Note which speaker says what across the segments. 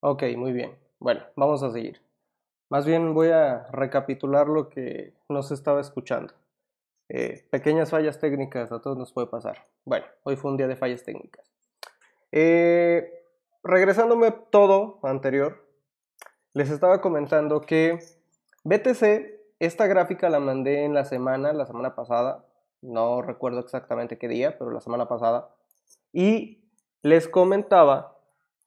Speaker 1: Ok, muy bien. Bueno, vamos a seguir. Más bien voy a recapitular lo que nos estaba escuchando. Eh, pequeñas fallas técnicas, a todos nos puede pasar. Bueno, hoy fue un día de fallas técnicas. Eh, regresándome todo anterior, les estaba comentando que BTC, esta gráfica la mandé en la semana, la semana pasada, no recuerdo exactamente qué día, pero la semana pasada, y les comentaba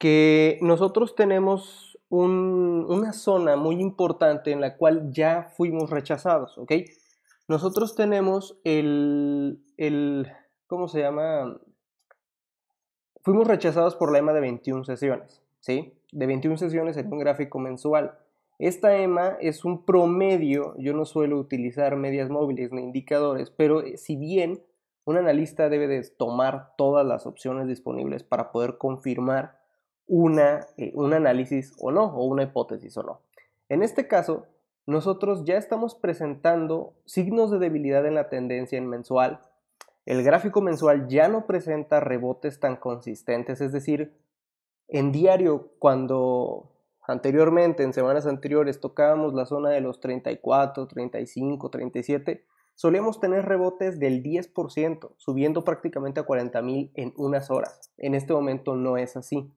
Speaker 1: que nosotros tenemos una zona muy importante en la cual ya fuimos rechazados, ¿ok? Nosotros tenemos el, ¿cómo se llama? Fuimos rechazados por la EMA de 21 sesiones, ¿sí? De 21 sesiones en un gráfico mensual. Esta EMA es un promedio, yo no suelo utilizar medias móviles ni indicadores, pero eh, si bien un analista debe de tomar todas las opciones disponibles para poder confirmar una, eh, un análisis o no, o una hipótesis o no. En este caso, nosotros ya estamos presentando signos de debilidad en la tendencia en mensual. El gráfico mensual ya no presenta rebotes tan consistentes, es decir, en diario, cuando anteriormente, en semanas anteriores, tocábamos la zona de los 34, 35, 37, solíamos tener rebotes del 10%, subiendo prácticamente a 40.000 en unas horas. En este momento no es así.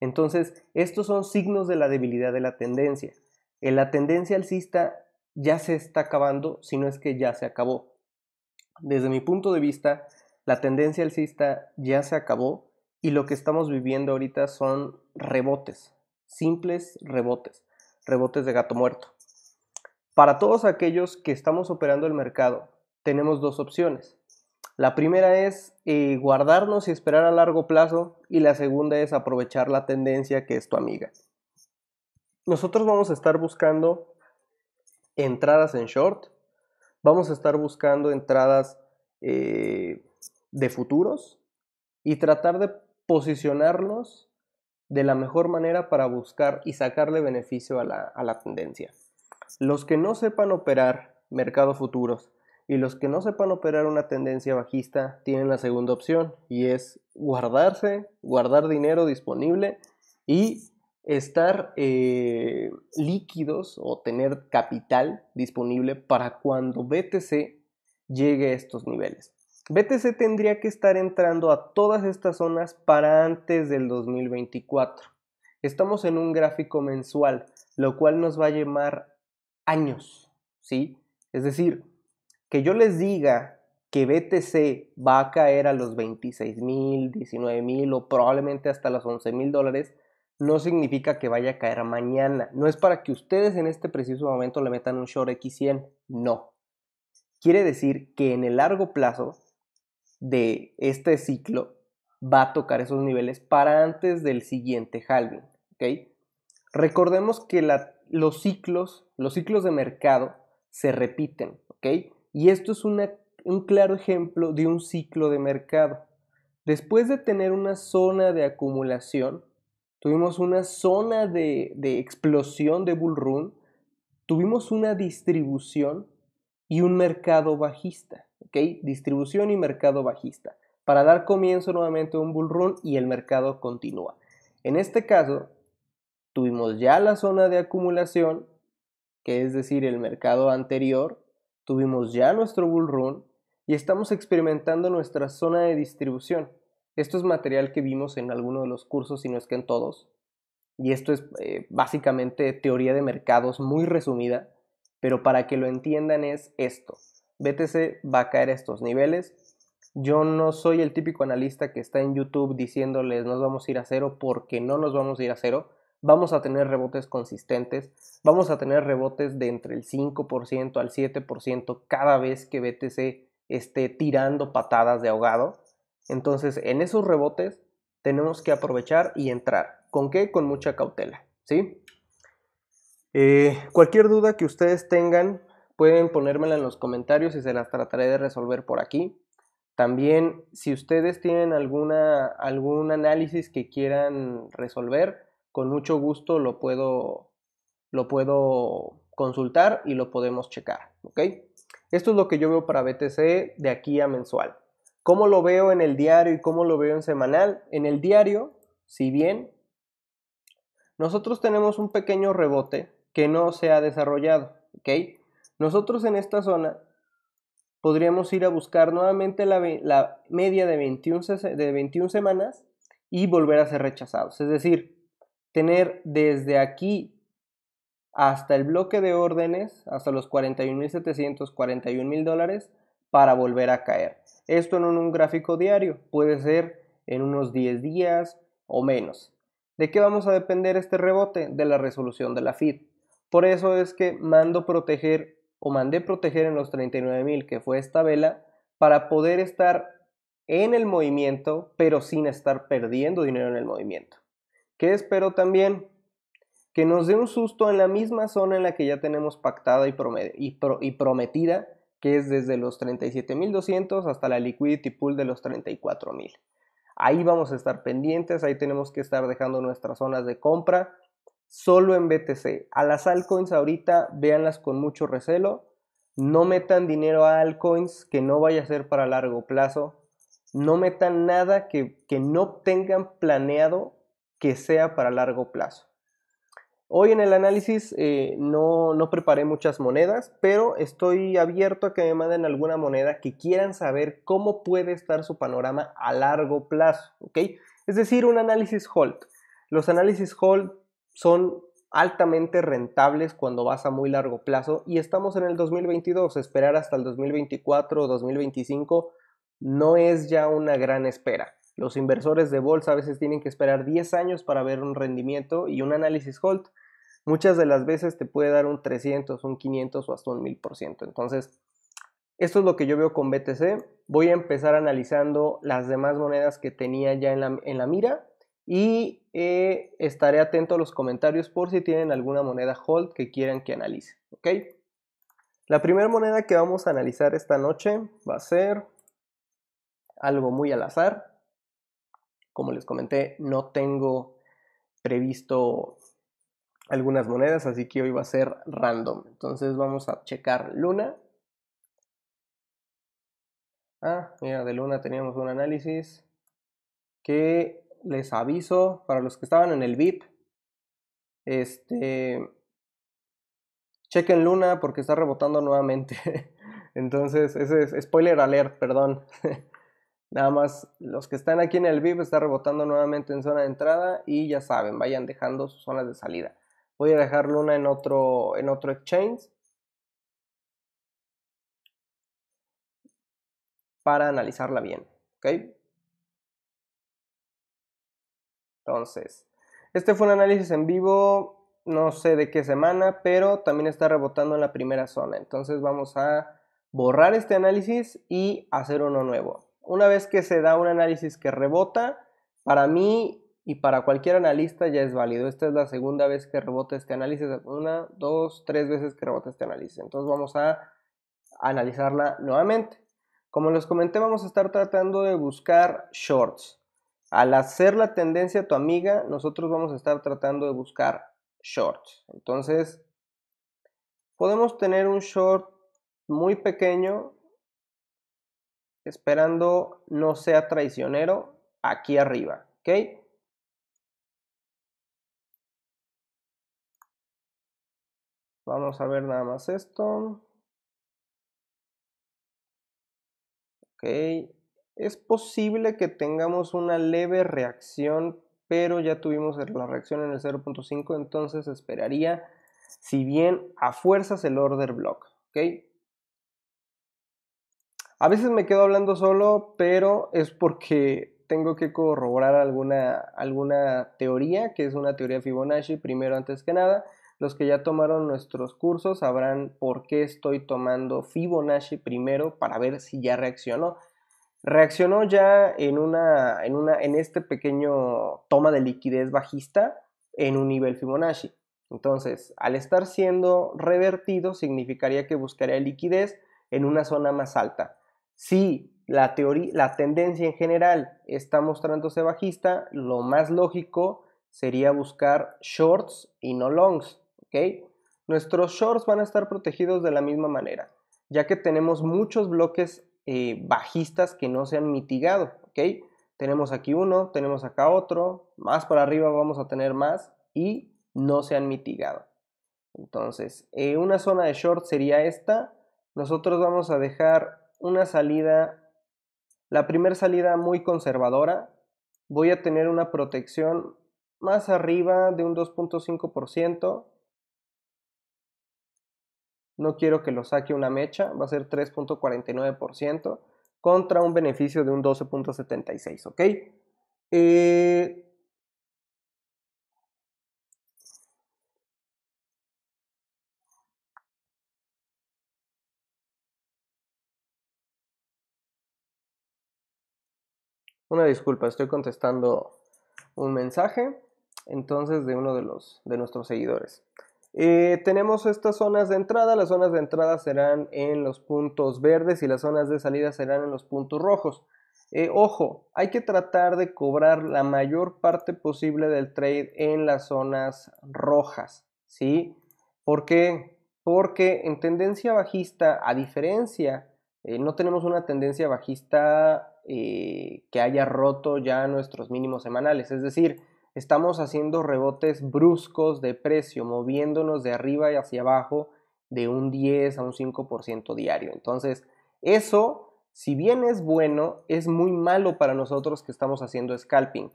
Speaker 1: Entonces, estos son signos de la debilidad de la tendencia. Eh, la tendencia alcista ya se está acabando, si no es que ya se acabó. Desde mi punto de vista, la tendencia alcista ya se acabó y lo que estamos viviendo ahorita son rebotes, simples rebotes, rebotes de gato muerto. Para todos aquellos que estamos operando el mercado, tenemos dos opciones. La primera es eh, guardarnos y esperar a largo plazo y la segunda es aprovechar la tendencia que es tu amiga. Nosotros vamos a estar buscando entradas en short, vamos a estar buscando entradas eh, de futuros y tratar de posicionarnos de la mejor manera para buscar y sacarle beneficio a la tendencia. Los que no sepan operar mercados futuros y los que no sepan operar una tendencia bajista tienen la segunda opción y es guardarse, guardar dinero disponible y estar eh, líquidos o tener capital disponible para cuando BTC llegue a estos niveles. BTC tendría que estar entrando a todas estas zonas para antes del 2024. Estamos en un gráfico mensual, lo cual nos va a llamar años, ¿sí? Es decir, que yo les diga que BTC va a caer a los 26 mil, 19 mil o probablemente hasta los 11 mil dólares, no significa que vaya a caer mañana. No es para que ustedes en este preciso momento le metan un short X100, no. Quiere decir que en el largo plazo de este ciclo va a tocar esos niveles para antes del siguiente halving. ¿okay? Recordemos que los ciclos, los ciclos de mercado se repiten. ¿okay? Y esto es un claro ejemplo de un ciclo de mercado. Después de tener una zona de acumulación, tuvimos una zona de, explosión de bull run, tuvimos una distribución y un mercado bajista. Distribución y mercado bajista. Para dar comienzo nuevamente a un bull run y el mercado continúa. En este caso, tuvimos ya la zona de acumulación, que es decir, el mercado anterior, Tuvimos ya nuestro bull run y estamos experimentando nuestra zona de distribución. Esto es material que vimos en alguno de los cursos, si no es que en todos. Y esto es eh, básicamente teoría de mercados muy resumida, pero para que lo entiendan es esto. BTC va a caer a estos niveles. Yo no soy el típico analista que está en YouTube diciéndoles nos vamos a ir a cero porque no nos vamos a ir a cero vamos a tener rebotes consistentes, vamos a tener rebotes de entre el 5% al 7% cada vez que BTC esté tirando patadas de ahogado. Entonces, en esos rebotes tenemos que aprovechar y entrar. ¿Con qué? Con mucha cautela, ¿sí? Eh, cualquier duda que ustedes tengan, pueden ponérmela en los comentarios y se las trataré de resolver por aquí. También, si ustedes tienen alguna, algún análisis que quieran resolver, con mucho gusto lo puedo, lo puedo consultar y lo podemos checar, Esto es lo que yo veo para BTC de aquí a mensual. ¿Cómo lo veo en el diario y cómo lo veo en semanal? En el diario, si bien nosotros tenemos un pequeño rebote que no se ha desarrollado, Nosotros en esta zona podríamos ir a buscar nuevamente la, media de 21, de 21 semanas y volver a ser rechazados. Es decir, tener desde aquí hasta el bloque de órdenes, hasta los $41.741.000 dólares, para volver a caer. Esto en un, gráfico diario, puede ser en unos 10 días o menos. ¿De qué vamos a depender este rebote? De la resolución de la FID. Por eso es que mando proteger o mandé proteger en los 39.000 que fue esta vela para poder estar en el movimiento pero sin estar perdiendo dinero en el movimiento. ¿Qué espero también? Que nos dé un susto en la misma zona en la que ya tenemos pactada y, prometida, que es desde los 37.200 hasta la liquidity pool de los 34.000. Ahí vamos a estar pendientes, ahí tenemos que estar dejando nuestras zonas de compra solo en BTC. A las altcoins ahorita véanlas con mucho recelo. No metan dinero a altcoins que no vaya a ser para largo plazo. No metan nada que, que no tengan planeado que sea para largo plazo. Hoy en el análisis eh, no, preparé muchas monedas, pero estoy abierto a que me manden alguna moneda que quieran saber cómo puede estar su panorama a largo plazo, ¿ok? Es decir, un análisis hold. Los análisis hold son altamente rentables cuando vas a muy largo plazo y estamos en el 2022, esperar hasta el 2024 o 2025 no es ya una gran espera. Los inversores de bolsa a veces tienen que esperar 10 años para ver un rendimiento y un análisis hold muchas de las veces te puede dar un 300, un 500 o hasta un 1000%. Entonces, esto es lo que yo veo con BTC. Voy a empezar analizando las demás monedas que tenía ya en la, mira y eh, estaré atento a los comentarios por si tienen alguna moneda hold que quieran que analice. ¿ok? La primera moneda que vamos a analizar esta noche va a ser algo muy al azar. Como les comenté, no tengo previsto algunas monedas, así que hoy va a ser random. Entonces vamos a checar Luna. Ah, mira, de Luna teníamos un análisis que les aviso para los que estaban en el VIP. Este chequen Luna porque está rebotando nuevamente. Entonces, ese es spoiler alert, perdón. Nada más los que están aquí en el VIP está rebotando nuevamente en zona de entrada y ya saben, vayan dejando sus zonas de salida. Voy a dejar una en otro, en otro exchange para analizarla bien. ¿ok? Entonces, este fue un análisis en vivo, no sé de qué semana, pero también está rebotando en la primera zona. Entonces vamos a borrar este análisis y hacer uno nuevo una vez que se da un análisis que rebota, para mí y para cualquier analista ya es válido. Esta es la segunda vez que rebota este análisis, una, dos, tres veces que rebota este análisis. Entonces vamos a analizarla nuevamente. Como les comenté, vamos a estar tratando de buscar shorts. Al hacer la tendencia a tu amiga, nosotros vamos a estar tratando de buscar shorts. Entonces, podemos tener un short muy pequeño esperando no sea
Speaker 2: traicionero aquí arriba, ¿ok? Vamos a ver nada más esto.
Speaker 1: Ok, es posible que tengamos una leve reacción, pero ya tuvimos la reacción en el 0.5, entonces esperaría, si bien a fuerzas el order block, ¿ok? A veces me quedo hablando solo, pero es porque tengo que corroborar alguna, alguna teoría, que es una teoría Fibonacci, primero antes que nada. Los que ya tomaron nuestros cursos sabrán por qué estoy tomando Fibonacci primero para ver si ya reaccionó. Reaccionó ya en, una, en, una, en este pequeño toma de liquidez bajista en un nivel Fibonacci. Entonces, al estar siendo revertido, significaría que buscaría liquidez en una zona más alta. Si la, teoría, la tendencia en general está mostrándose bajista, lo más lógico sería buscar shorts y no longs. ¿ok? Nuestros shorts van a estar protegidos de la misma manera, ya que tenemos muchos bloques eh, bajistas que no se han mitigado. ¿ok? Tenemos aquí uno, tenemos acá otro, más para arriba vamos a tener más y no se han mitigado. Entonces, eh, una zona de short sería esta. Nosotros vamos a dejar una salida, la primera salida muy conservadora. Voy a tener una protección más arriba de un 2.5%. No quiero que lo saque una mecha, va a ser 3.49% contra un beneficio de un 12.76, ¿ok? Eh, Una disculpa, estoy contestando un mensaje entonces de uno de, los, de nuestros seguidores. Eh, tenemos estas zonas de entrada, las zonas de entrada serán en los puntos verdes y las zonas de salida serán en los puntos rojos. Eh, ojo, hay que tratar de cobrar la mayor parte posible del trade en las zonas rojas, ¿sí? ¿Por qué? Porque en tendencia bajista, a diferencia, eh, no tenemos una tendencia bajista eh, que haya roto ya nuestros mínimos semanales. Es decir, estamos haciendo rebotes bruscos de precio, moviéndonos de arriba y hacia abajo de un 10 a un 5% diario. Entonces, eso, si bien es bueno, es muy malo para nosotros que estamos haciendo scalping,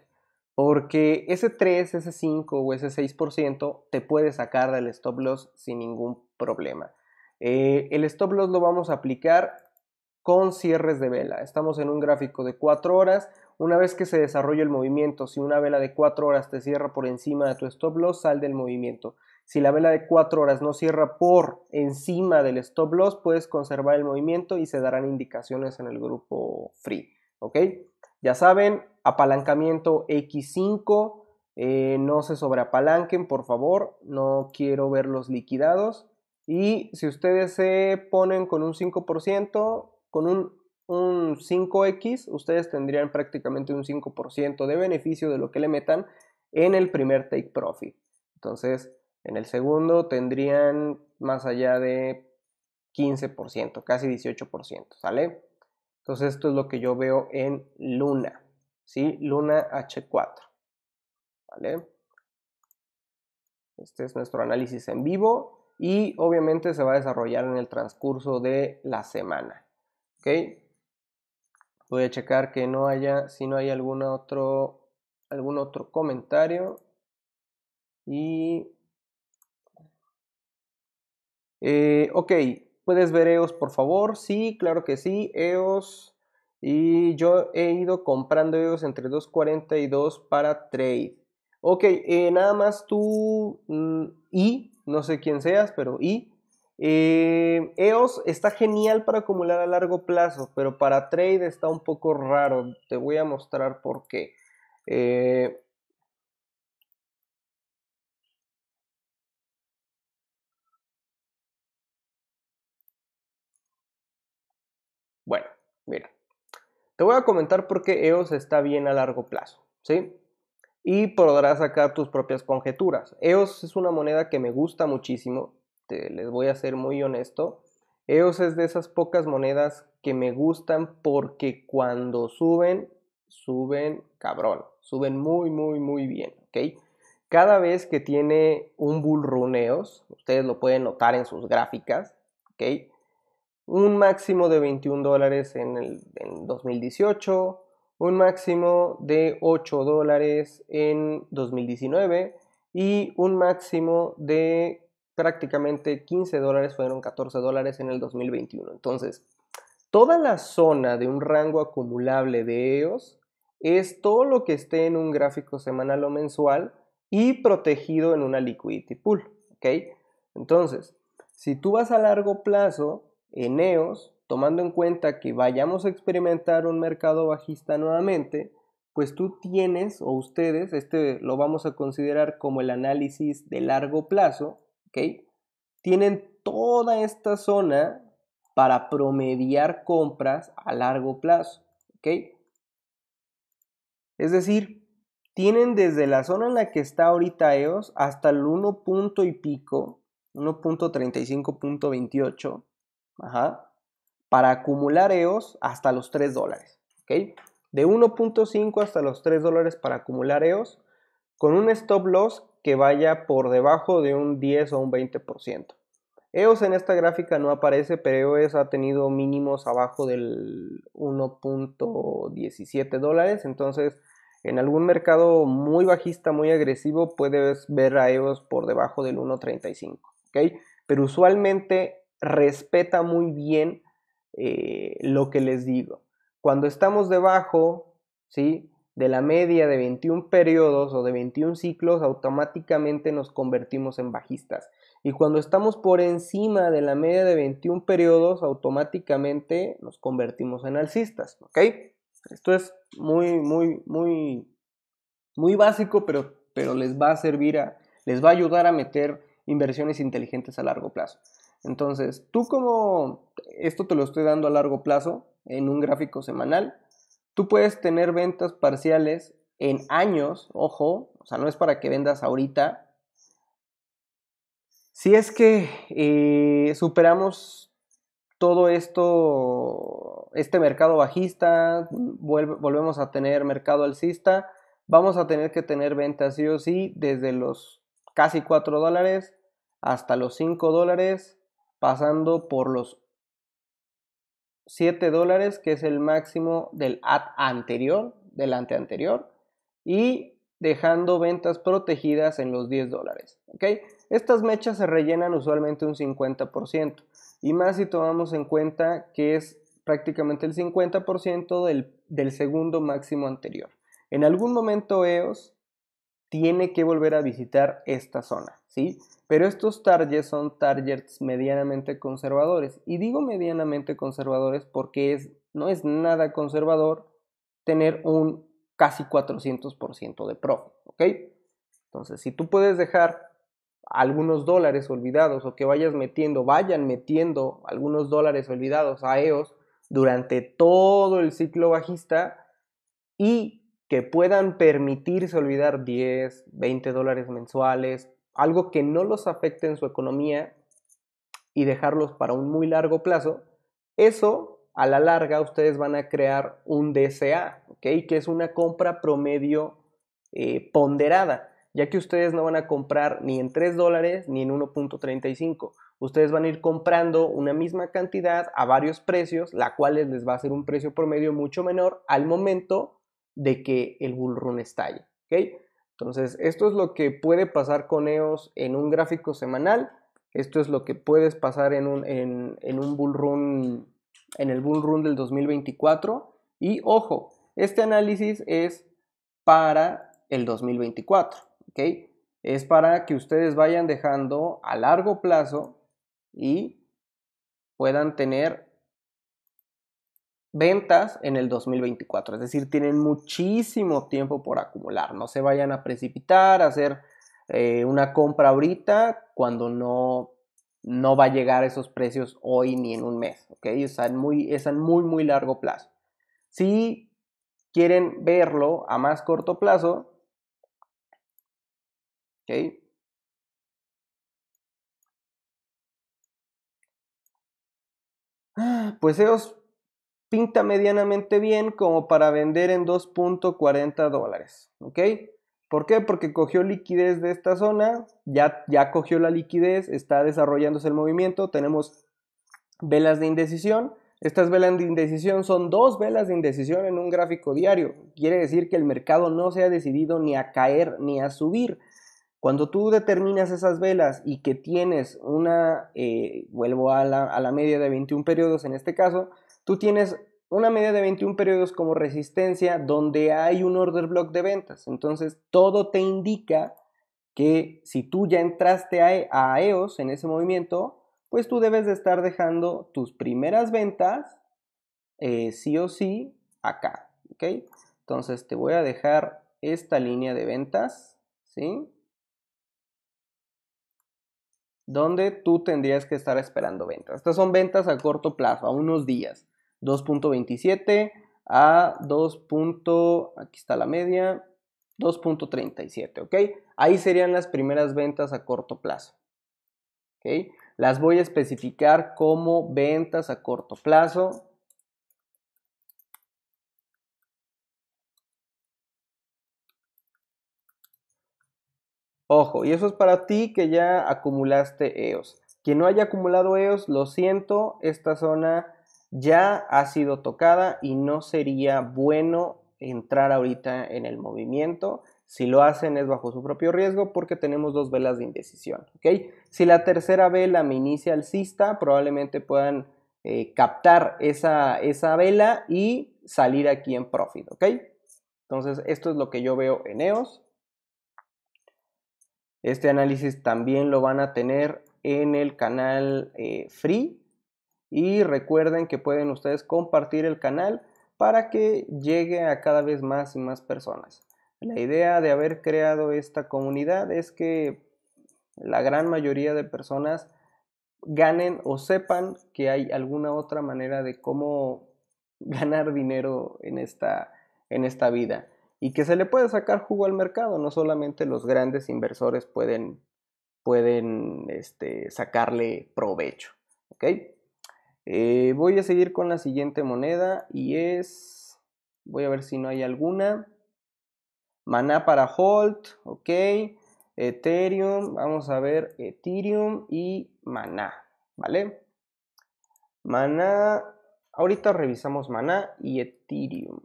Speaker 1: porque ese 3, ese 5 o ese 6% te puede sacar del stop loss sin ningún problema. Eh, el stop loss lo vamos a aplicar con cierres de vela. Estamos en un gráfico de 4 horas. Una vez que se desarrolle el movimiento, si una vela de 4 horas te cierra por encima de tu stop loss, sal del movimiento. Si la vela de 4 horas no cierra por encima del stop loss, puedes conservar el movimiento y se darán indicaciones en el grupo free. ¿Ok? Ya saben, apalancamiento X5. Eh, no se sobreapalanquen, por favor. No quiero verlos liquidados. Y si ustedes se ponen con un 5%, con un, 5X, ustedes tendrían prácticamente un 5% de beneficio de lo que le metan en el primer take profit. Entonces, en el segundo tendrían más allá de 15%, casi 18%, ¿sale? Entonces, esto es lo que yo veo en Luna, ¿sí? Luna H4, ¿vale? Este es nuestro análisis en vivo y obviamente se va a desarrollar en el transcurso de la semana ok voy a checar que no haya si no hay algún otro algún otro comentario y eh, ok puedes ver EOS por favor sí claro que sí EOS y yo he ido comprando EOS entre 2.42 y para trade ok eh, nada más tú mm, y no sé quién seas pero y EOS eh, e está genial para acumular a largo plazo, pero para trade está un poco raro. Te voy a mostrar por qué. Eh, bueno, mira. Te voy a comentar por qué EOS está bien a largo plazo, ¿sí? Y podrás sacar tus propias conjeturas. EOS es una moneda que me gusta muchísimo este, les voy a ser muy honesto. EOS es de esas pocas monedas que me gustan porque cuando suben, suben cabrón, suben muy, muy, muy bien, ¿ok? Cada vez que tiene un bull run EOS, ustedes lo pueden notar en sus gráficas, ¿ok? Un máximo de 21 dólares en el en 2018, un máximo de 8 dólares en 2019 y un máximo de prácticamente 15 dólares fueron 14 dólares en el 2021. Entonces, toda la zona de un rango acumulable de EOS es todo lo que esté en un gráfico semanal o mensual y protegido en una liquidity pool. Entonces, si tú vas a largo plazo en EOS, tomando en cuenta que vayamos a experimentar un mercado bajista nuevamente, pues tú tienes o ustedes, este lo vamos a considerar como el análisis de largo plazo, ¿ok? Tienen toda esta zona para promediar compras a largo plazo, ¿ok? Es decir, tienen desde la zona en la que está ahorita EOS hasta el 1 punto y pico, 1.35.28, ajá, para acumular EOS hasta los 3 dólares, ¿ok? De 1.5 hasta los 3 dólares para acumular EOS, con un stop loss que vaya por debajo de un 10 o un 20%. EOS en esta gráfica no aparece, pero EOS ha tenido mínimos abajo del 1.17 dólares. Entonces, en algún mercado muy bajista, muy agresivo, puedes ver a EOS por debajo del 1.35. ¿okay? Pero usualmente respeta muy bien eh, lo que les digo. Cuando estamos debajo, ¿sí? de la media de 21 periodos o de 21 ciclos, automáticamente nos convertimos en bajistas. Y cuando estamos por encima de la media de 21 periodos, automáticamente nos convertimos en alcistas, Esto es muy, muy, muy, muy básico, pero, pero les va a servir a, les va a ayudar a meter inversiones inteligentes a largo plazo. Entonces, tú como, esto te lo estoy dando a largo plazo en un gráfico semanal, Tú puedes tener ventas parciales en años, ojo, o sea, no es para que vendas ahorita. Si es que eh, superamos todo esto, este mercado bajista, volvemos a tener mercado alcista, vamos a tener que tener ventas sí o sí desde los casi 4 dólares hasta los 5 dólares, pasando por los 7 dólares, que es el máximo del ad anterior, del ante anterior, y dejando ventas protegidas en los 10 dólares. ok Estas mechas se rellenan usualmente un 50%, y más si tomamos en cuenta que es prácticamente el 50% del, del segundo máximo anterior. En algún momento EOS tiene que volver a visitar esta zona, ¿sí? Pero estos targets son targets medianamente conservadores. Y digo medianamente conservadores porque es, no es nada conservador tener un casi 400% de profit, ¿ok? Entonces, si tú puedes dejar algunos dólares olvidados o que vayas metiendo, vayan metiendo algunos dólares olvidados a ellos durante todo el ciclo bajista y que puedan permitirse olvidar 10, 20 dólares mensuales, algo que no los afecte en su economía y dejarlos para un muy largo plazo, eso a la larga ustedes van a crear un DCA, Que es una compra promedio eh, ponderada, ya que ustedes no van a comprar ni en 3 dólares ni en 1.35. Ustedes van a ir comprando una misma cantidad a varios precios, la cual les va a ser un precio promedio mucho menor al momento de que el bull run estalle. Entonces, esto es lo que puede pasar con EOS en un gráfico semanal. Esto es lo que puedes pasar en un, en, en un bull run, en el bull run del 2024. Y ojo, este análisis es para el 2024. Es para que ustedes vayan dejando a largo plazo y puedan tener ventas en el 2024. Es decir, tienen muchísimo tiempo por acumular. No se vayan a precipitar, a hacer eh, una compra ahorita cuando no, no va a llegar esos precios hoy ni en un mes. ¿ok? Es en muy, muy, muy largo plazo. Si quieren verlo a más corto plazo, ¿ok? Ah, pues ellos pinta medianamente bien como para vender en 2.40 dólares. ¿Ok? ¿Por qué? Porque cogió liquidez de esta zona, ya, ya cogió la liquidez, está desarrollándose el movimiento, tenemos velas de indecisión. Estas velas de indecisión son dos velas de indecisión en un gráfico diario. Quiere decir que el mercado no se ha decidido ni a caer ni a subir. Cuando tú determinas esas velas y que tienes una, eh, vuelvo a la, a la media de 21 periodos en este caso, tú tienes una media de 21 periodos como resistencia donde hay un order block de ventas. Entonces, todo te indica que si tú ya entraste a, EOS e en ese movimiento, pues tú debes de estar dejando tus primeras ventas eh, sí o sí acá, Okay. Entonces te voy a dejar esta línea de ventas, ¿sí? Donde tú tendrías que estar esperando ventas. Estas son ventas a corto plazo, a unos días. 2.27 a 2. aquí está la media, 2.37, ¿ok? Ahí serían las primeras ventas a corto plazo, ¿ok? Las voy a especificar como ventas a corto plazo. Ojo, y eso es para ti que ya acumulaste EOS. Quien no haya acumulado EOS, lo siento, esta zona ya ha sido tocada y no sería bueno entrar ahorita en el movimiento. Si lo hacen es bajo su propio riesgo porque tenemos dos velas de indecisión. ¿okay? Si la tercera vela me inicia alcista, probablemente puedan eh, captar esa, vela y salir aquí en profit. ¿okay? Entonces esto es lo que yo veo en EOS. Este análisis también lo van a tener en el canal eh, free y recuerden que pueden ustedes compartir el canal para que llegue a cada vez más y más personas. La idea de haber creado esta comunidad es que la gran mayoría de personas ganen o sepan que hay alguna otra manera de cómo ganar dinero en esta, en esta vida y que se le puede sacar jugo al mercado, no solamente los grandes inversores pueden, pueden este, sacarle provecho. ¿okay? Eh, voy a seguir con la siguiente moneda y es... Voy a ver si no hay alguna. Maná para Holt, ok. Ethereum, vamos a ver Ethereum y MANA, ¿vale? MANA, ahorita revisamos Maná y Ethereum.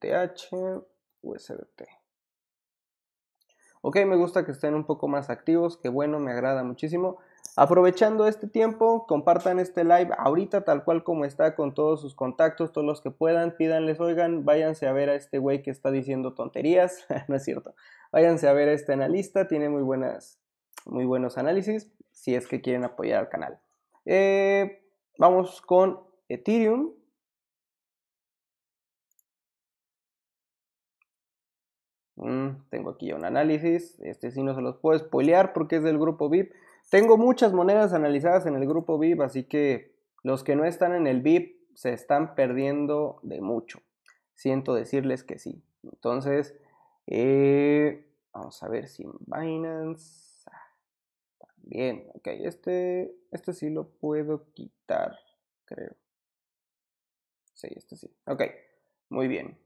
Speaker 1: ETH, USDT. Ok, me gusta que estén un poco más activos, que bueno, me agrada muchísimo. Aprovechando este tiempo, compartan este live ahorita tal cual como está con todos sus contactos, todos los que puedan, pídanles, oigan, váyanse a ver a este güey que está diciendo tonterías, no es cierto, váyanse a ver a este analista, tiene muy, buenas, muy buenos análisis, si es que quieren apoyar al canal. Eh, vamos con Ethereum. Mm, tengo aquí un análisis, este sí no se los puedo spoilear porque es del grupo VIP. Tengo muchas monedas analizadas en el grupo VIP, así que los que no están en el VIP se están perdiendo de mucho. Siento decirles que sí. Entonces, eh, vamos a ver si en Binance. Ah, también, ok, este, este sí lo puedo quitar,
Speaker 2: creo. Sí, este sí. Ok, muy bien.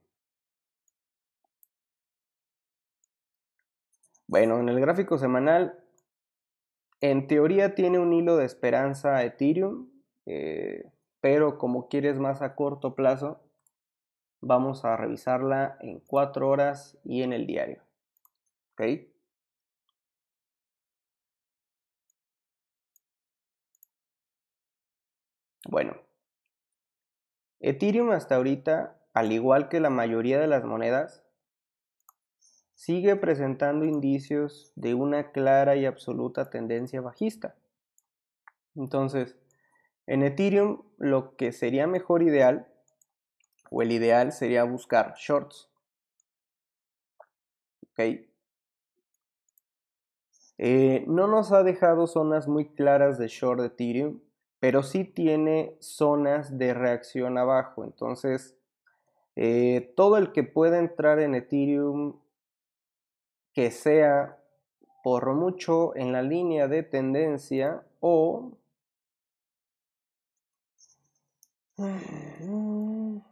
Speaker 2: Bueno, en el gráfico semanal
Speaker 1: en teoría tiene un hilo de esperanza Ethereum, eh, pero como quieres más a corto plazo, vamos a revisarla en 4 horas y en el diario. ¿Ok? Bueno, Ethereum hasta ahorita, al igual que la mayoría de las monedas, sigue presentando indicios de una clara y absoluta tendencia bajista. Entonces, en Ethereum lo que sería mejor ideal, o el ideal sería buscar shorts. Okay. Eh, no nos ha dejado zonas muy claras de short de Ethereum, pero sí tiene zonas de reacción abajo. Entonces, eh, todo el que pueda entrar en Ethereum que sea por mucho en la línea de tendencia o
Speaker 2: en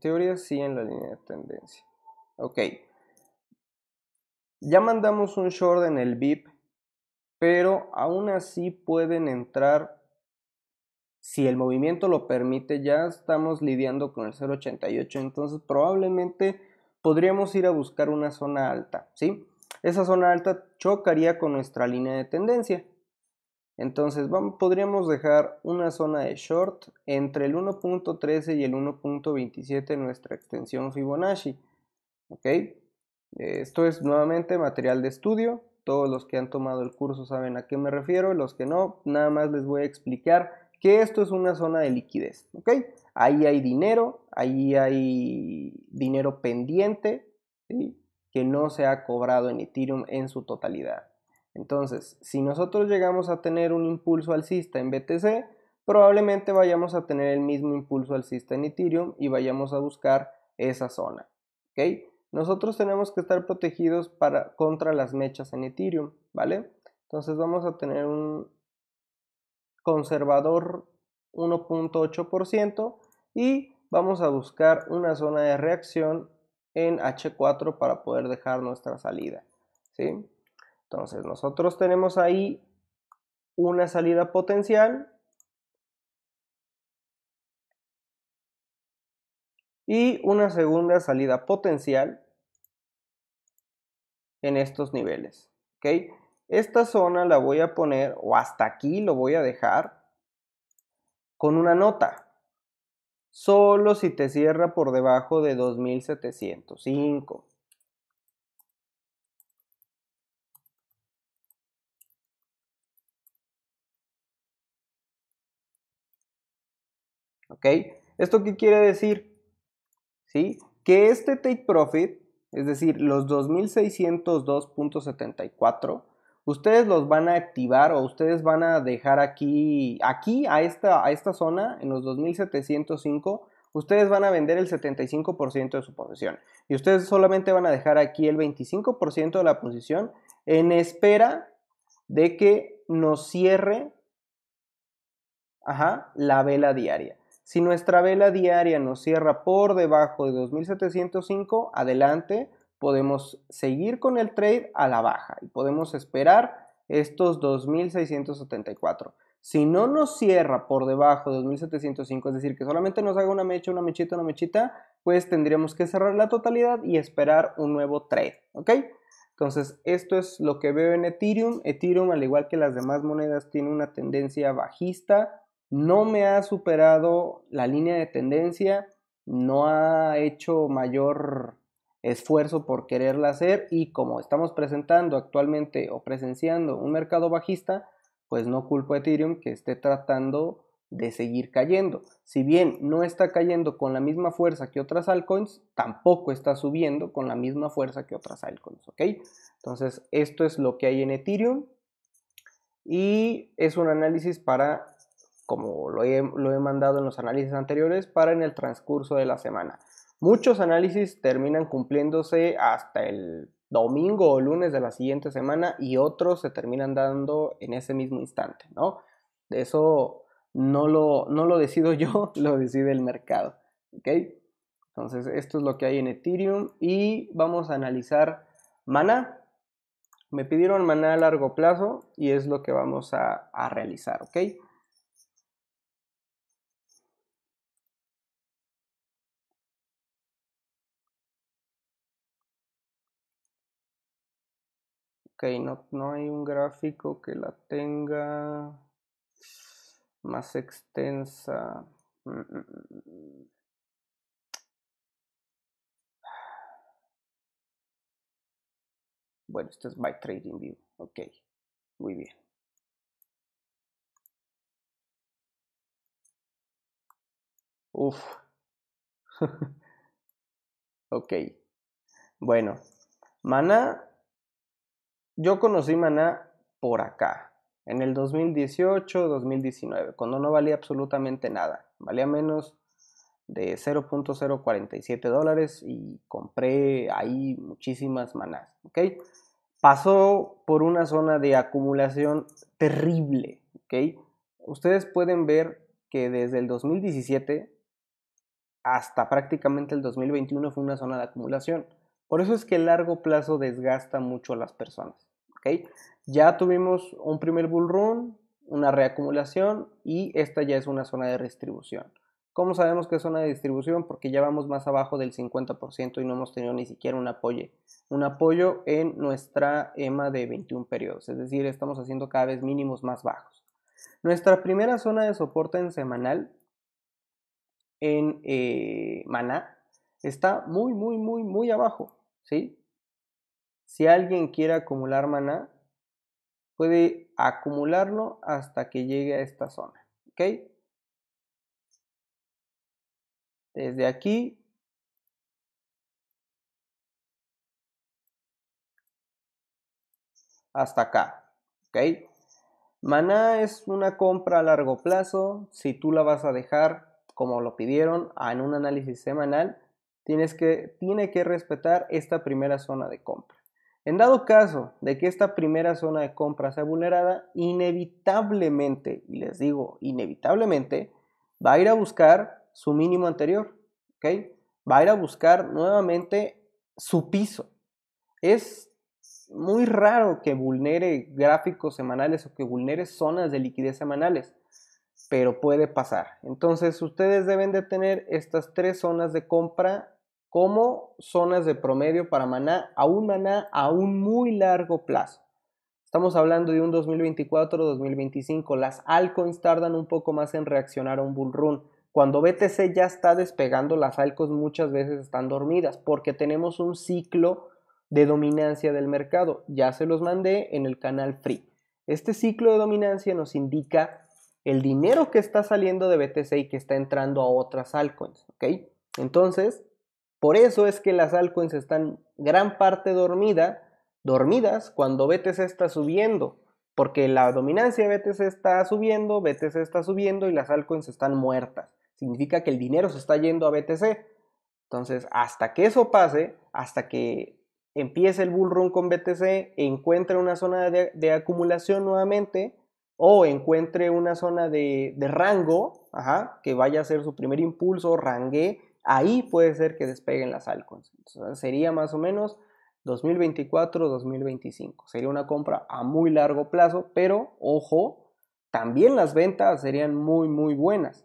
Speaker 1: teoría sí en la línea de tendencia. Ok. Ya mandamos un short en el VIP, pero aún así pueden entrar. Si el movimiento lo permite, ya estamos lidiando con el 0.88, entonces probablemente podríamos ir a buscar una zona alta, ¿sí? Esa zona alta chocaría con nuestra línea de tendencia. Entonces podríamos dejar una zona de short entre el 1.13 y el 1.27 en nuestra extensión Fibonacci. ¿Ok? Esto es nuevamente material de estudio. Todos los que han tomado el curso saben a qué me refiero. Los que no, nada más les voy a explicar que esto es una zona de liquidez, ¿ok? Ahí hay dinero, ahí hay dinero pendiente que no se ha cobrado en Ethereum en su totalidad. Entonces, si nosotros llegamos a tener un impulso alcista en BTC, probablemente vayamos a tener el mismo impulso alcista en Ethereum y vayamos a buscar esa zona, ¿ok? Nosotros tenemos que estar protegidos contra las mechas en Ethereum, ¿vale? Entonces vamos a tener un, conservador 1.8% y vamos a buscar una zona de reacción en H4 para poder dejar nuestra salida. ¿sí? Entonces nosotros tenemos ahí una salida potencial y una segunda salida potencial en estos niveles. Esta zona la voy a poner, o hasta aquí lo voy a dejar, con una nota. Solo si te cierra por debajo de 2705. ¿Ok? ¿Esto qué quiere decir? ¿Sí? Que este take profit, es decir, los 2602.74, ustedes los van a activar o ustedes van a dejar aquí, aquí a esta, a esta zona, en los 2705, ustedes van a vender el 75% de su posición y ustedes solamente van a dejar aquí el 25% de la posición en espera de que nos cierre la vela diaria. Si nuestra vela diaria nos cierra por debajo de 2705, adelante, podemos seguir con el trade a la baja y podemos esperar estos 2.674. Si no nos cierra por debajo de 2.705, es decir, que solamente nos haga una mecha, una mechita, una mechita, pues tendríamos que cerrar la totalidad y esperar un nuevo trade, ¿ok? Entonces, esto es lo que veo en Ethereum. Ethereum, al igual que las demás monedas, tiene una tendencia bajista. No me ha superado la línea de tendencia, no ha hecho mayor esfuerzo por quererla hacer y como estamos presentando actualmente o presenciando un mercado bajista, pues no culpo a Ethereum que esté tratando de seguir cayendo. Si bien no está cayendo con la misma fuerza que otras altcoins, tampoco está subiendo con la misma fuerza que otras altcoins, ¿ok? Entonces, esto es lo que hay en Ethereum y es un análisis para, como lo he, lo he mandado en los análisis anteriores, para en el transcurso de la semana. Muchos análisis terminan cumpliéndose hasta el domingo o lunes de la siguiente semana y otros se terminan dando en ese mismo instante, ¿no? De Eso no lo, decido yo, lo decide el mercado, ¿ok? Entonces, esto es lo que hay en Ethereum y vamos a analizar Mana. Me pidieron Mana a largo plazo y es lo que vamos a realizar, ¿ok? Okay, no, hay un gráfico que la tenga más extensa. Mm, mm, mm,
Speaker 2: bueno, esto es My Trading View. Ok, muy bien. Uf.
Speaker 1: ok. Bueno, Mana yo conocí Maná por acá, en el 2018-2019, cuando no valía absolutamente nada. Valía menos de 0.047 dólares y compré ahí muchísimas manás. Pasó por una zona de acumulación terrible. Ustedes pueden ver que desde el 2017 hasta prácticamente el 2021 fue una zona de acumulación. Por eso es que el largo plazo desgasta mucho a las personas. Ya tuvimos un primer bull run, una reacumulación y esta ya es una zona de distribución. ¿Cómo sabemos que es zona de distribución? Porque ya vamos más abajo del 50% y no hemos tenido ni siquiera un apoyo. Un apoyo en nuestra EMA de 21 periodos, es decir, estamos haciendo cada vez mínimos más bajos. Nuestra primera zona de soporte en semanal en eh, maná está muy, muy, muy, muy abajo, ¿sí? Si alguien quiere acumular maná, puede acumularlo hasta que llegue a esta zona, ¿ok? Desde aquí hasta acá, Maná es una compra a largo plazo, si tú la vas a dejar como lo pidieron en un análisis semanal, tienes que, tiene que respetar esta primera zona de compra. En dado caso de que esta primera zona de compra sea vulnerada, inevitablemente, y les digo inevitablemente, va a ir a buscar su mínimo anterior, ¿ok? Va a ir a buscar nuevamente su piso. Es muy raro que vulnere gráficos semanales o que vulnere zonas de liquidez semanales, pero puede pasar. Entonces ustedes deben de tener estas tres zonas de compra como zonas de promedio para maná a un maná a un muy largo plazo. Estamos hablando de un 2024-2025. Las altcoins tardan un poco más en reaccionar a un bull run. Cuando BTC ya está despegando, las altcoins muchas veces están dormidas porque tenemos un ciclo de dominancia del mercado. Ya se los mandé en el canal Free. Este ciclo de dominancia nos indica el dinero que está saliendo de BTC y que está entrando a otras altcoins. Entonces, por eso es que las altcoins están gran parte dormida, dormidas cuando BTC está subiendo, porque la dominancia de BTC está subiendo, BTC está subiendo y las altcoins están muertas. Significa que el dinero se está yendo a BTC. Entonces, hasta que eso pase, hasta que empiece el bull run con BTC, encuentre una zona de, acumulación nuevamente o encuentre una zona de, rango, que vaya a ser su primer impulso, rangue ahí puede ser que despeguen las altcoins. sería más o menos 2024-2025. Sería una compra a muy largo plazo, pero ojo, también las ventas serían muy, muy buenas.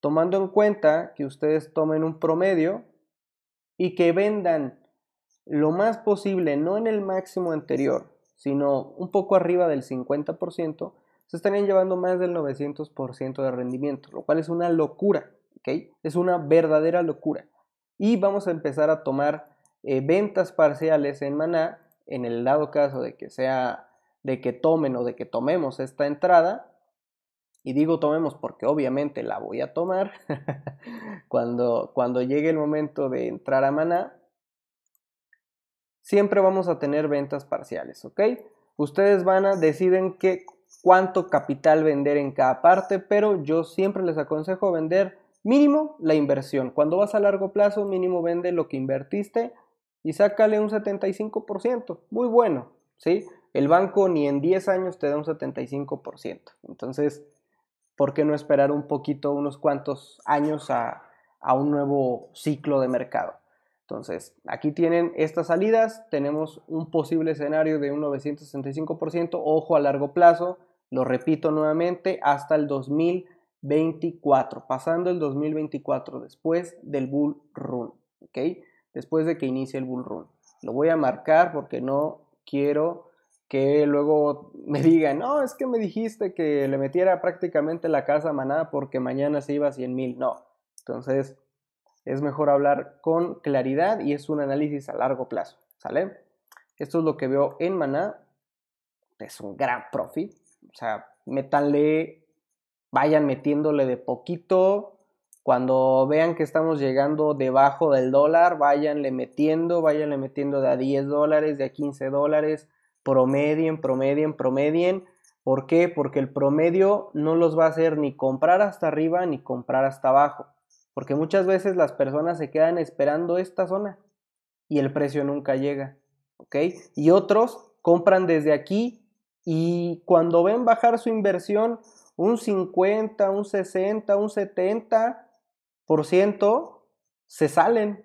Speaker 1: Tomando en cuenta que ustedes tomen un promedio y que vendan lo más posible, no en el máximo anterior, sino un poco arriba del 50%, se estarían llevando más del 900% de rendimiento, lo cual es una locura. Es una verdadera locura. Y vamos a empezar a tomar eh, ventas parciales en maná, en el dado caso de que sea, de que tomen o de que tomemos esta entrada, y digo tomemos porque obviamente la voy a tomar cuando, cuando llegue el momento de entrar a maná. Siempre vamos a tener ventas parciales, ¿ok? Ustedes van a deciden qué, cuánto capital vender en cada parte, pero yo siempre les aconsejo vender Mínimo la inversión. Cuando vas a largo plazo, mínimo vende lo que invertiste y sácale un 75%. Muy bueno, ¿sí? El banco ni en 10 años te da un 75%. Entonces, ¿por qué no esperar un poquito, unos cuantos años a, a un nuevo ciclo de mercado? Entonces, aquí tienen estas salidas, tenemos un posible escenario de un 965%, ojo a largo plazo, lo repito nuevamente, hasta el 2000 24, pasando el 2024, después del bull run, ¿ok? Después de que inicie el bull run. Lo voy a marcar porque no quiero que luego me digan, no, es que me dijiste que le metiera prácticamente la casa a Maná porque mañana se iba a 100 mil. No. Entonces, es mejor hablar con claridad y es un análisis a largo plazo, ¿sale? Esto es lo que veo en Maná. Es un gran profit, O sea, métanle vayan metiéndole de poquito. Cuando vean que estamos llegando debajo del dólar, váyanle metiendo, váyanle metiendo de a 10 dólares, de a 15 dólares, promedien, promedien, promedien. ¿Por qué? Porque el promedio no los va a hacer ni comprar hasta arriba ni comprar hasta abajo. Porque muchas veces las personas se quedan esperando esta zona y el precio nunca llega. ¿Ok? Y otros compran desde aquí y cuando ven bajar su inversión un 50, un 60, un 70% se salen,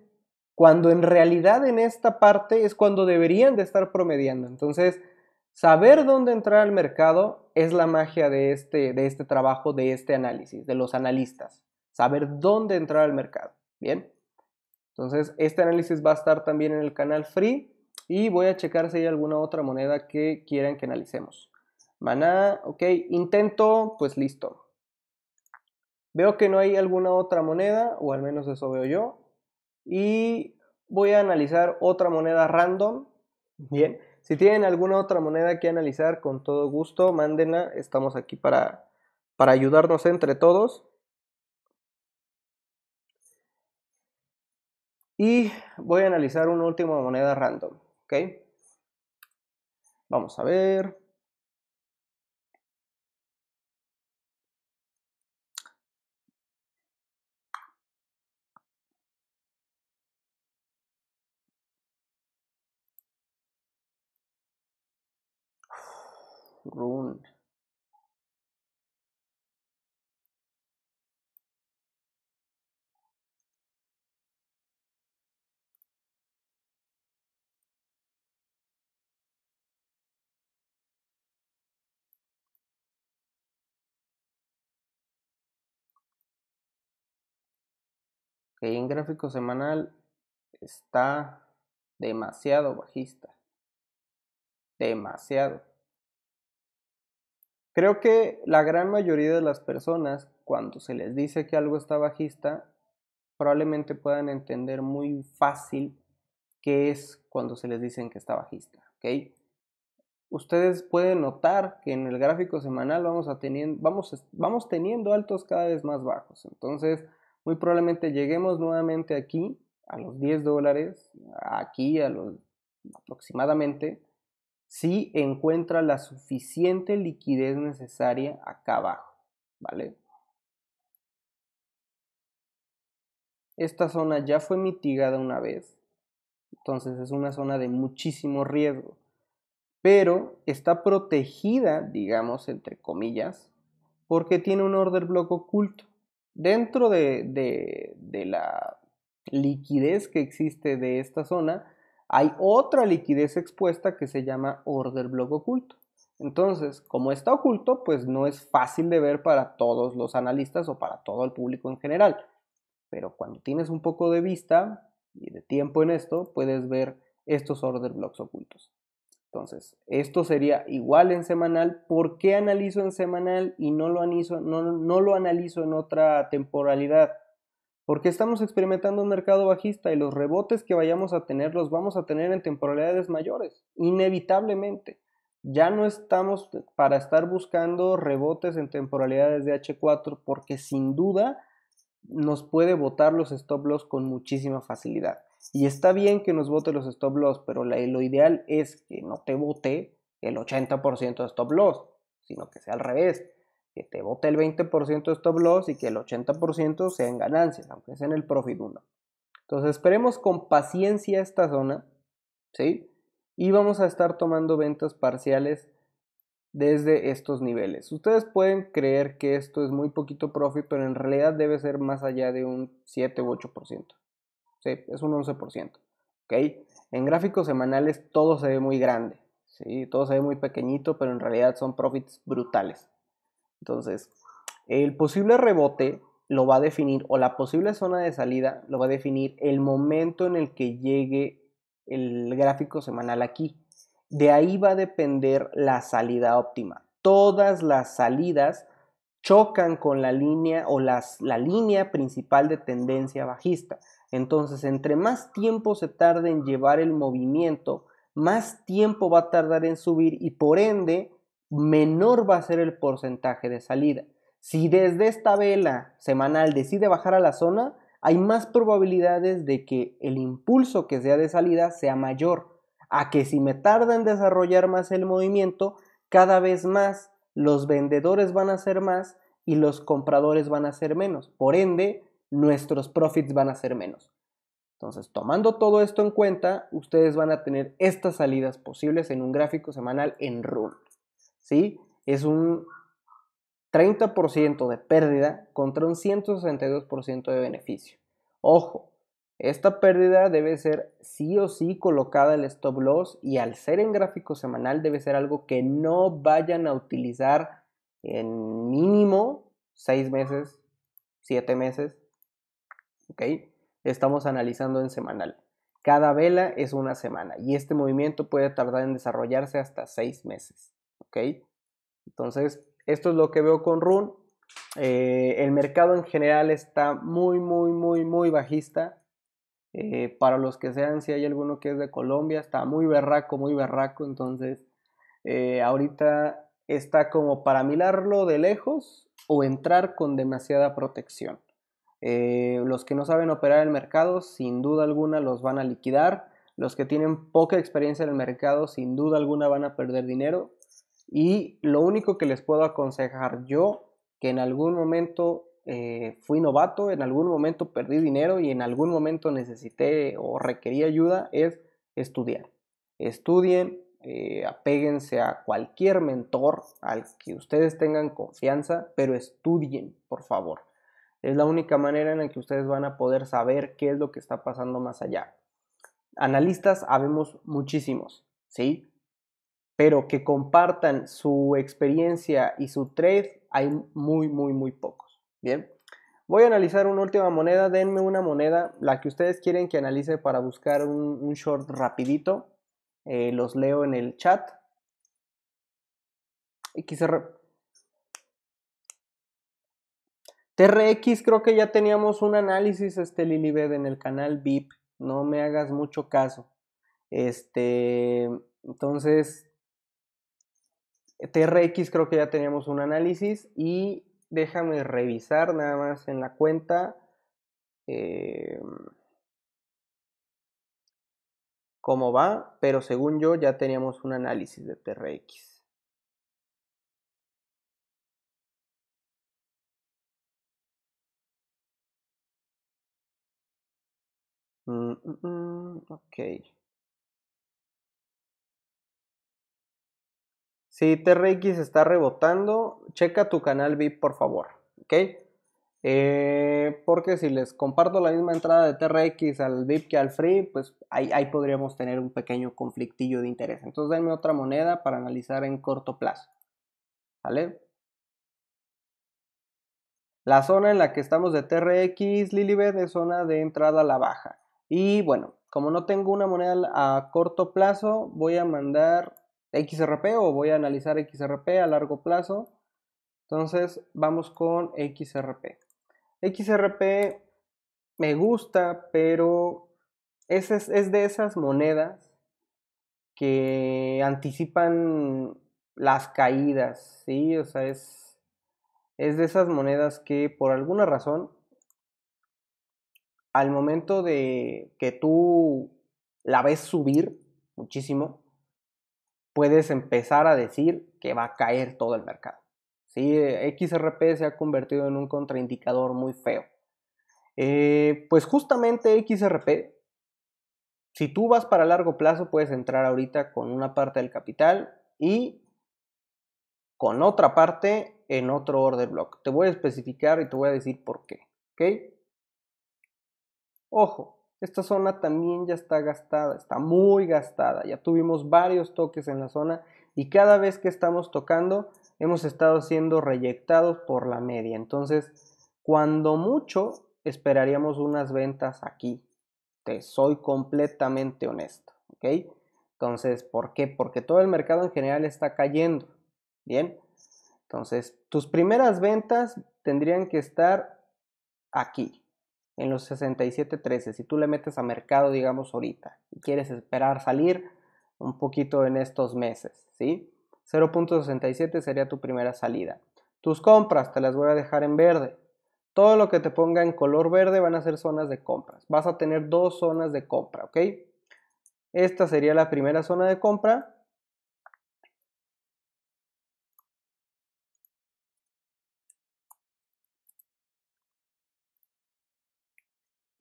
Speaker 1: cuando en realidad en esta parte es cuando deberían de estar promediando. Entonces, saber dónde entrar al mercado es la magia de este, de este trabajo, de este análisis, de los analistas. Saber dónde entrar al mercado. Bien. Entonces, este análisis va a estar también en el canal free y voy a checar si hay alguna otra moneda que quieran que analicemos. Maná, ok, intento, pues listo. Veo que no hay alguna otra moneda, o al menos eso veo yo. Y voy a analizar otra moneda random. Bien, si tienen alguna otra moneda que analizar, con todo gusto, mándenla. Estamos aquí para, para ayudarnos entre todos. Y voy a analizar una última moneda random, ¿ok?
Speaker 2: Vamos a ver. que en gráfico semanal está demasiado bajista.
Speaker 1: Demasiado. Creo que la gran mayoría de las personas, cuando se les dice que algo está bajista, probablemente puedan entender muy fácil qué es cuando se les dicen que está bajista. Ustedes pueden notar que en el gráfico semanal vamos, a teniendo, vamos, vamos teniendo altos cada vez más bajos. Entonces, muy probablemente lleguemos nuevamente aquí, a los 10 dólares, aquí a los aproximadamente, si encuentra la suficiente liquidez necesaria acá abajo, ¿vale? Esta zona ya fue mitigada una vez, entonces es una zona de muchísimo riesgo, pero está protegida, digamos, entre comillas, porque tiene un order block oculto. Dentro de, de, de la liquidez que existe de esta zona, hay otra liquidez expuesta que se llama order block oculto. Entonces, como está oculto, pues no es fácil de ver para todos los analistas o para todo el público en general. Pero cuando tienes un poco de vista y de tiempo en esto, puedes ver estos order blocks ocultos. Entonces, esto sería igual en semanal. ¿Por qué analizo en semanal y no lo, no, no lo analizo en otra temporalidad? porque estamos experimentando un mercado bajista y los rebotes que vayamos a tener los vamos a tener en temporalidades mayores, inevitablemente. Ya no estamos para estar buscando rebotes en temporalidades de H4 porque sin duda nos puede botar los stop loss con muchísima facilidad. Y está bien que nos bote los stop loss, pero lo ideal es que no te bote el 80% de stop loss, sino que sea al revés que te bote el 20% de stop loss y que el 80% sea en ganancias, aunque sea en el profit 1. Entonces esperemos con paciencia esta zona, ¿sí? Y vamos a estar tomando ventas parciales desde estos niveles. Ustedes pueden creer que esto es muy poquito profit, pero en realidad debe ser más allá de un 7 u 8%. Sí, es un 11%. ¿okay? En gráficos semanales todo se ve muy grande, ¿sí? todo se ve muy pequeñito, pero en realidad son profits brutales. Entonces, el posible rebote lo va a definir, o la posible zona de salida lo va a definir el momento en el que llegue el gráfico semanal aquí. De ahí va a depender la salida óptima. Todas las salidas chocan con la línea o la línea principal de tendencia bajista. Entonces, entre más tiempo se tarde en llevar el movimiento, más tiempo va a tardar en subir y por ende menor va a ser el porcentaje de salida. Si desde esta vela semanal decide bajar a la zona, hay más probabilidades de que el impulso que sea de salida sea mayor, a que si me tarda en desarrollar más el movimiento, cada vez más los vendedores van a ser más y los compradores van a ser menos. Por ende, nuestros profits van a ser menos. Entonces, tomando todo esto en cuenta, ustedes van a tener estas salidas posibles en un gráfico semanal en RUN. Es un 30% de pérdida contra un 162% de beneficio. Ojo, esta pérdida debe ser sí o sí colocada el stop loss y al ser en gráfico semanal debe ser algo que no vayan a utilizar en mínimo 6 meses, 7 meses. ¿Ok? Estamos analizando en semanal. Cada vela es una semana y este movimiento puede tardar en desarrollarse hasta 6 meses. ¿ok? Entonces, esto es lo que veo con RUN. Eh, el mercado en general está muy, muy, muy, muy bajista. Eh, para los que sean, si hay alguno que es de Colombia, está muy berraco, muy berraco. Entonces, eh, ahorita está como para mirarlo de lejos o entrar con demasiada protección. los que no saben operar el mercado, sin duda alguna los van a liquidar. Los que tienen poca experiencia en el mercado, sin duda alguna van a perder dinero y lo único que les puedo aconsejar yo, que en algún momento eh, fui novato, en algún momento perdí dinero y en algún momento necesité o requerí ayuda, es estudiar. Estudien, apeguense eh, apéguense a cualquier mentor al que ustedes tengan confianza, pero estudien, por favor. Es la única manera en la que ustedes van a poder saber qué es lo que está pasando más allá. Analistas habemos muchísimos, ¿sí? pero que compartan su experiencia y su trade, hay muy, muy, muy pocos. Bien, voy a analizar una última moneda, denme una moneda, la que ustedes quieren que analice para buscar un, short rapidito, eh, los leo en el chat. XR. TRX creo que ya teníamos un análisis este Lilibed en el canal VIP, no me hagas mucho caso. Este, entonces TRX creo que ya teníamos un análisis y déjame revisar nada más en la cuenta. Eh, cómo va, pero según yo ya teníamos un análisis
Speaker 2: de TRX. Mm, mm, mm, ok.
Speaker 1: Si TRX está rebotando, checa tu canal VIP por favor, ¿ok? Eh, porque si les comparto la misma entrada de TRX al VIP que al Free, pues ahí, podríamos tener un pequeño conflictillo de interés. Entonces denme otra moneda para analizar en corto plazo, ¿vale? La zona en la que estamos de TRX, Lilibet, es zona de entrada a la baja. Y bueno, como no tengo una moneda a corto plazo, voy a mandar XRP o voy a analizar XRP a largo plazo. Entonces vamos con XRP. XRP me gusta, pero es, es, de esas monedas que anticipan las caídas, ¿sí? O sea, es, es de esas monedas que por alguna razón, al momento de que tú la ves subir muchísimo, puedes empezar a decir que va a caer todo el mercado. Si XRP se ha convertido en un contraindicador muy feo. Eh, pues justamente XRP, si tú vas para largo plazo, puedes entrar ahorita con una parte del capital y con otra parte en otro order block. Te voy a especificar y te voy a decir por qué. ¿Ok? Ojo, esta zona también ya está gastada, está muy gastada. Ya tuvimos varios toques en la zona y cada vez que estamos tocando hemos estado siendo reyectados por la media. Entonces, cuando mucho, esperaríamos unas ventas aquí. Te soy completamente honesto, ¿ok? Entonces, ¿por qué? Porque todo el mercado en general está cayendo, ¿bien? Entonces, tus primeras ventas tendrían que estar aquí, en los 67.13. Si tú le metes a mercado, digamos, ahorita y quieres esperar salir un poquito en estos meses, ¿sí? 0.67 sería tu primera salida. Tus compras te las voy a dejar en verde. Todo lo que te ponga en color verde van a ser zonas de compras. Vas a tener dos zonas de compra, ¿ok? Esta sería la primera zona de compra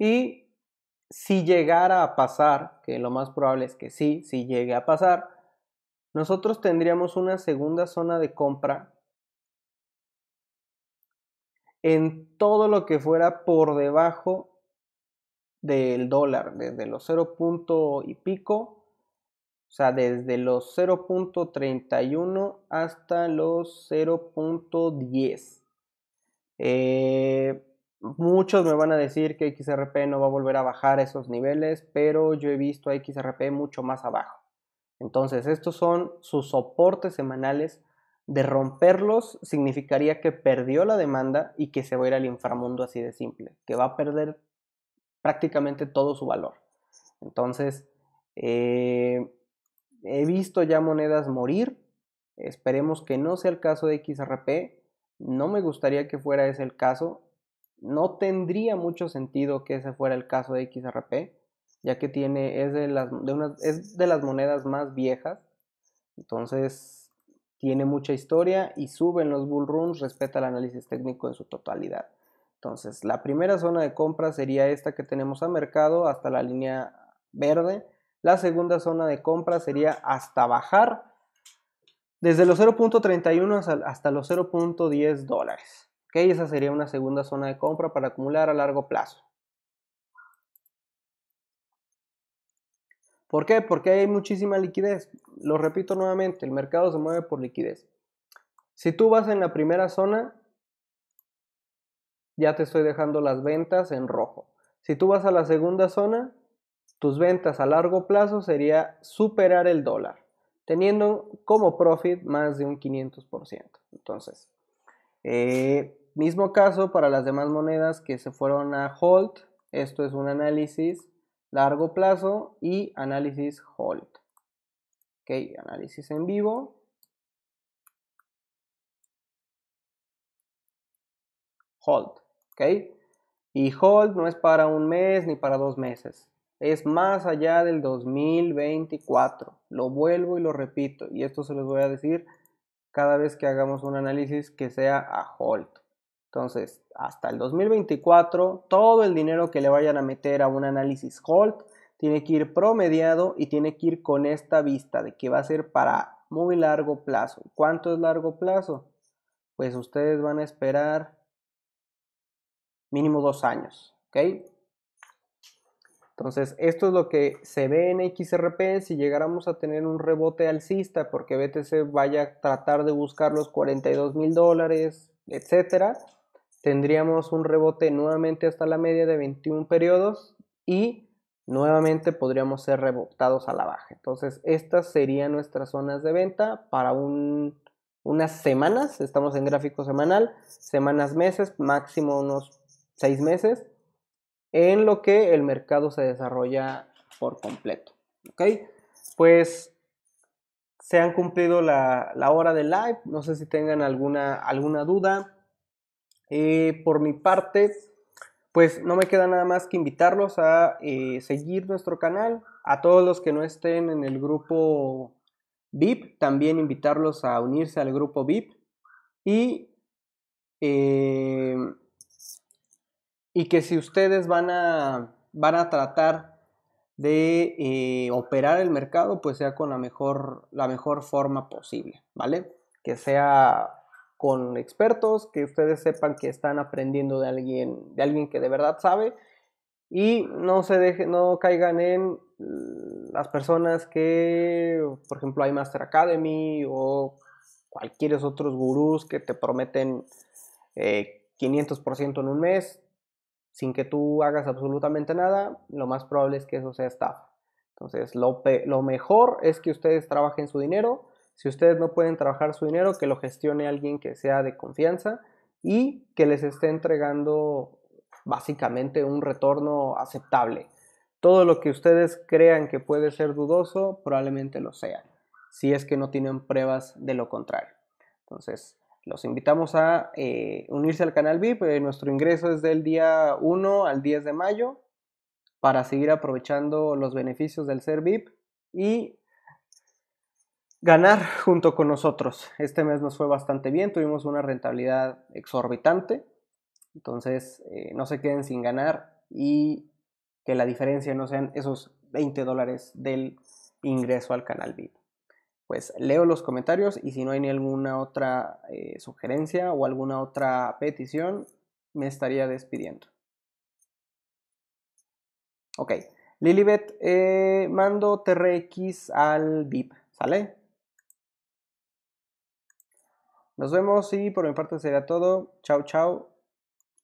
Speaker 1: Y si llegara a pasar, que lo más probable es que sí, si llegue a pasar, nosotros tendríamos una segunda zona de compra en todo lo que fuera por debajo del dólar, desde los 0. y pico o sea, desde los 0.31 hasta los 0.10. Eh, Muchos me van a decir que XRP no va a volver a bajar esos niveles, pero yo he visto a XRP mucho más abajo. Entonces, estos son sus soportes semanales. De romperlos significaría que perdió la demanda y que se va a ir al inframundo así de simple, que va a perder prácticamente todo su valor. Entonces, eh, he visto ya monedas morir. Esperemos que no sea el caso de XRP. No me gustaría que fuera ese el caso no tendría mucho sentido que ese fuera el caso de XRP, ya que tiene, es, de las, monedas más viejas, entonces tiene mucha historia y sube en los runs respeta el análisis técnico en su totalidad. Entonces, la primera zona de compra sería esta que tenemos a mercado hasta la línea verde. La segunda zona de compra sería hasta bajar desde los 0.31 hasta los 0.10 dólares que Esa sería una segunda zona de compra para acumular a largo plazo. ¿Por qué? Porque hay muchísima liquidez. Lo repito nuevamente, el mercado se mueve por liquidez. Si tú vas en la primera zona, ya te estoy dejando las ventas en rojo. Si tú vas a la segunda zona, tus ventas a largo plazo sería superar el dólar, teniendo como profit más de un 500%. Entonces, eh, Mismo caso para las demás monedas que se fueron a hold. Esto es un análisis largo plazo y análisis hold. Ok, análisis en vivo. Hold, ok. Y hold no es para un mes ni para dos meses. Es más allá del 2024. Lo vuelvo y lo repito. Y esto se los voy a decir cada vez que hagamos un análisis que sea a hold. Entonces, hasta el 2024, todo el dinero que le vayan a meter a un análisis hold tiene que ir promediado y tiene que ir con esta vista de que va a ser para muy largo plazo. ¿Cuánto es largo plazo? Pues ustedes van a esperar mínimo dos años, ¿ok? Entonces, esto es lo que se ve en XRP si llegáramos a tener un rebote alcista porque BTC vaya a tratar de buscar los 42 mil dólares, etcétera tendríamos un rebote nuevamente hasta la media de 21 periodos y nuevamente podríamos ser rebotados a la baja. Entonces, estas serían nuestras zonas de venta para unas semanas, estamos en gráfico semanal, semanas, meses, máximo unos 6 meses, en lo que el mercado se desarrolla por completo. ¿Ok? Pues se han cumplido la, la hora del live, no sé si tengan alguna, alguna duda eh, por mi parte, pues no me queda nada más que invitarlos a eh, seguir nuestro canal. A todos los que no estén en el grupo VIP, también invitarlos a unirse al grupo VIP. Y, em, y que si ustedes van a, van a tratar de eh, operar el mercado, pues sea con la mejor, la mejor forma posible, ¿vale? Que sea con expertos, que ustedes sepan que están aprendiendo de alguien, de alguien que de verdad sabe y no se dejen, no caigan en las personas que, por ejemplo, hay Master Academy o cualquier otros gurús que te prometen eh, 500% en un mes sin que tú hagas absolutamente nada, lo más probable es que eso sea estafa. Entonces, lo, lo mejor es que ustedes trabajen su dinero, si ustedes no pueden trabajar su dinero, que lo gestione alguien que sea de confianza y que les esté entregando básicamente un retorno aceptable. Todo lo que ustedes crean que puede ser dudoso, probablemente lo sea, si es que no tienen pruebas de lo contrario. Entonces, los invitamos a eh, unirse al canal VIP. Eh, nuestro ingreso es del día 1 al 10 de mayo para seguir aprovechando los beneficios del ser VIP y ganar junto con nosotros. Este mes nos fue bastante bien, tuvimos una rentabilidad exorbitante, entonces eh, no se queden sin ganar y que la diferencia no sean esos 20 dólares del ingreso al canal VIP. Pues leo los comentarios y si no hay ni alguna otra eh, sugerencia o alguna otra petición, me estaría despidiendo. Ok, Lilibet, eh, mando TRX al VIP, ¿sale? Nos vemos y por mi parte sería todo. Chao, chao.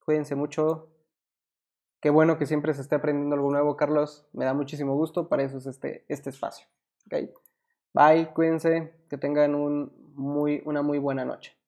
Speaker 1: Cuídense mucho. Qué bueno que siempre se esté aprendiendo algo nuevo, Carlos. Me da muchísimo gusto. Para eso es este, este espacio. Bye, cuídense. Que tengan un muy, una muy buena noche.